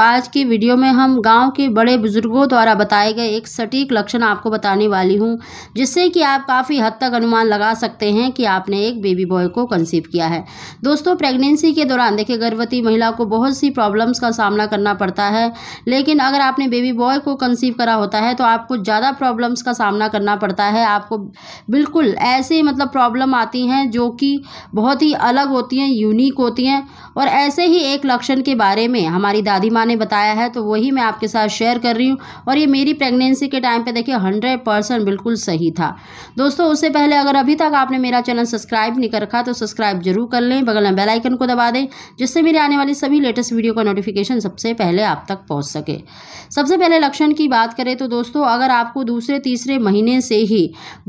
आज की वीडियो में हम गांव के बड़े बुजुर्गों द्वारा बताए गए एक सटीक लक्षण आपको बताने वाली हूं जिससे कि आप काफ़ी हद तक अनुमान लगा सकते हैं कि आपने एक बेबी बॉय को कंसीव किया है दोस्तों प्रेगनेंसी के दौरान देखिए गर्भवती महिला को बहुत सी प्रॉब्लम्स का सामना करना पड़ता है लेकिन अगर आपने बेबी बॉय को कंसीव करा होता है तो आपको ज़्यादा प्रॉब्लम्स का सामना करना पड़ता है आपको बिल्कुल ऐसे मतलब प्रॉब्लम आती हैं जो कि बहुत ही अलग होती हैं यूनिक होती हैं और ऐसे ही एक लक्षण के बारे में हमारी दादी माँ ने बताया है तो वही मैं आपके साथ शेयर कर रही हूँ और ये मेरी प्रेगनेंसी के टाइम पे देखिए हंड्रेड परसेंट बिल्कुल सही था दोस्तों उससे पहले अगर अभी तक आपने मेरा चैनल सब्सक्राइब नहीं कर रखा तो सब्सक्राइब जरूर कर लें बगल में बेलाइकन को दबा दें जिससे मेरे आने वाली सभी लेटेस्ट वीडियो का नोटिफिकेशन सबसे पहले आप तक पहुँच सके सबसे पहले लक्षण की बात करें तो दोस्तों अगर आपको दूसरे तीसरे महीने से ही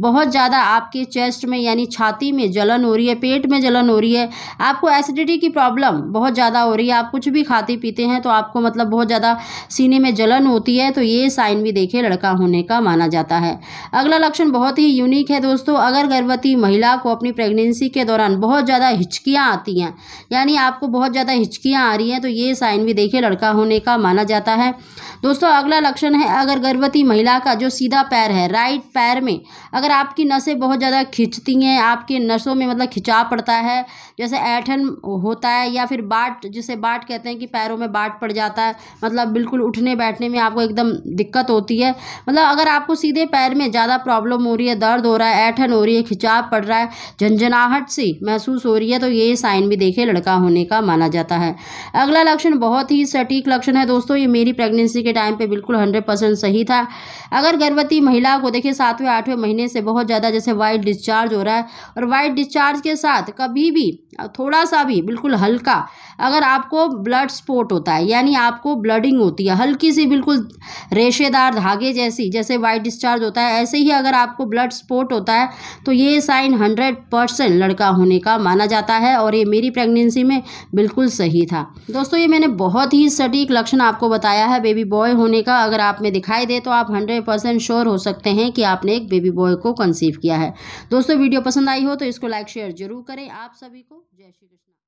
बहुत ज़्यादा आपके चेस्ट में यानी छाती में जलन हो रही है पेट में जलन हो रही है आपको एसिडिटी की प्रॉब्लम बहुत ज़्यादा हो रही है आप कुछ भी खाते पीते हैं तो आपको मतलब बहुत ज़्यादा सीने में जलन होती है तो ये साइन भी देखिए लड़का होने का माना जाता है अगला लक्षण बहुत ही यूनिक है दोस्तों अगर गर्भवती महिला को अपनी प्रेगनेंसी के दौरान बहुत ज़्यादा हिचकियाँ आती हैं यानी आपको बहुत ज़्यादा हिचकियाँ आ रही हैं तो ये साइन भी देखिए लड़का होने का माना जाता है दोस्तों अगला लक्षण है अगर गर्भवती महिला का जो सीधा पैर है राइट पैर में अगर आपकी नसें बहुत ज़्यादा खींचती हैं आपके नसों में मतलब खिंचाव पड़ता है जैसे ऐठन होता है या फिर बाट जिसे बाट कहते हैं कि पैरों में बाट पड़ जाता जाता है मतलब बिल्कुल उठने बैठने में आपको एकदम दिक्कत होती है मतलब अगर आपको सीधे पैर में ज़्यादा प्रॉब्लम हो रही है दर्द हो रहा है ऐठन हो रही है खिंचाव पड़ रहा है झंझनाहट सी महसूस हो रही है तो ये साइन भी देखे लड़का होने का माना जाता है अगला लक्षण बहुत ही सटीक लक्षण है दोस्तों ये मेरी प्रेगनेंसी के टाइम पर बिल्कुल हंड्रेड सही था अगर गर्भवती महिला को देखिए सातवें आठवें महीने से बहुत ज़्यादा जैसे वाइट डिस्चार्ज हो रहा है और वाइट डिस्चार्ज के साथ कभी भी थोड़ा सा भी बिल्कुल हल्का अगर आपको ब्लड स्पोर्ट होता है यानी आपको ब्लडिंग होती है हल्की सी बिल्कुल रेशेदार धागे जैसी जैसे वाइट डिस्चार्ज होता है ऐसे ही अगर आपको ब्लड स्पोर्ट होता है तो ये साइन हंड्रेड परसेंट लड़का होने का माना जाता है और ये मेरी प्रेगनेंसी में बिल्कुल सही था दोस्तों ये मैंने बहुत ही सटीक लक्षण आपको बताया है बेबी बॉय होने का अगर आप में दिखाई दे तो आप हंड्रेड परसेंट श्योर हो सकते हैं कि आपने एक बेबी बॉय को कंसीव किया है दोस्तों वीडियो पसंद आई हो तो इसको लाइक शेयर जरूर करें आप सभी को जय श्री कृष्ण